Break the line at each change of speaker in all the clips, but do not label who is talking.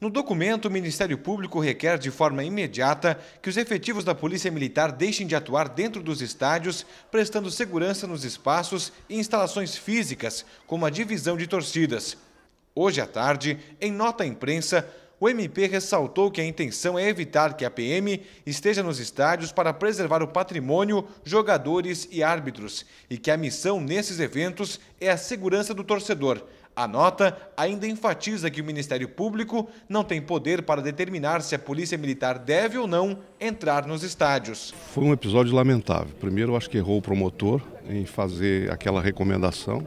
No documento, o Ministério Público requer de forma imediata que os efetivos da Polícia Militar deixem de atuar dentro dos estádios, prestando segurança nos espaços e instalações físicas, como a divisão de torcidas. Hoje à tarde, em nota à imprensa, o MP ressaltou que a intenção é evitar que a PM esteja nos estádios para preservar o patrimônio, jogadores e árbitros, e que a missão nesses eventos é a segurança do torcedor. A nota ainda enfatiza que o Ministério Público não tem poder para determinar se a Polícia Militar deve ou não entrar nos estádios.
Foi um episódio lamentável. Primeiro, acho que errou o promotor em fazer aquela recomendação,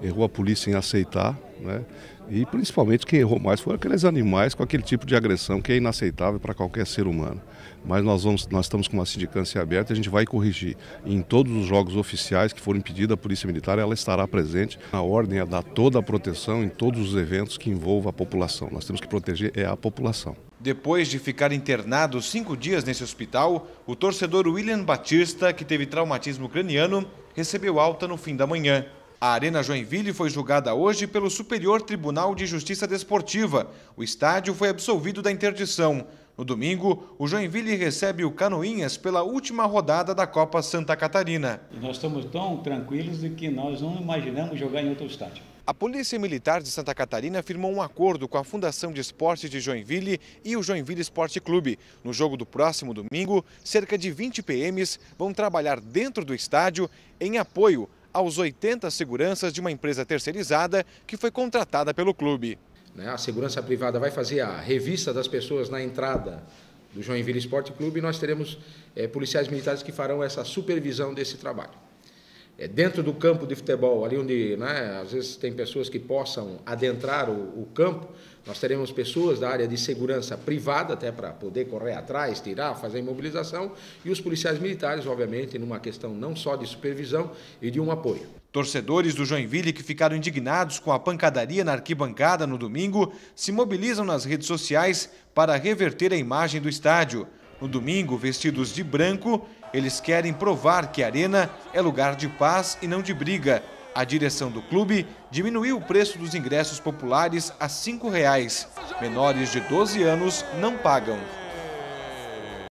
errou a polícia em aceitar, né? E principalmente quem errou mais foram aqueles animais com aquele tipo de agressão que é inaceitável para qualquer ser humano. Mas nós, vamos, nós estamos com uma sindicância aberta e a gente vai corrigir. em todos os jogos oficiais que forem pedidos à Polícia Militar, ela estará presente. A ordem é dar toda a proteção em todos os eventos que envolvam a população. Nós temos que proteger é a população.
Depois de ficar internado cinco dias nesse hospital, o torcedor William Batista, que teve traumatismo craniano, recebeu alta no fim da manhã. A Arena Joinville foi julgada hoje pelo Superior Tribunal de Justiça Desportiva. O estádio foi absolvido da interdição. No domingo, o Joinville recebe o Canoinhas pela última rodada da Copa Santa Catarina.
Nós estamos tão tranquilos
de que nós não imaginamos jogar em outro estádio. A Polícia Militar de Santa Catarina firmou um acordo com a Fundação de Esportes de Joinville e o Joinville Esporte Clube. No jogo do próximo domingo, cerca de 20 PMs vão trabalhar dentro do estádio em apoio
aos 80 seguranças de uma empresa terceirizada que foi contratada pelo clube. Né, a segurança privada vai fazer a revista das pessoas na entrada do Joinville Esporte Clube e nós teremos eh, policiais militares que farão essa supervisão desse trabalho é, dentro do campo de futebol, ali onde né, às vezes tem pessoas que possam adentrar o, o campo, nós teremos pessoas da área de segurança privada, até para poder correr atrás, tirar, fazer imobilização, e os policiais militares, obviamente, numa questão não só de supervisão e de um apoio.
Torcedores do Joinville que ficaram indignados com a pancadaria na arquibancada no domingo se mobilizam nas redes sociais para reverter a imagem do estádio. No domingo, vestidos de branco, eles querem provar que a arena é lugar de paz e não de briga. A direção do clube diminuiu o preço dos ingressos populares a R$ 5,00. Menores de 12 anos não pagam.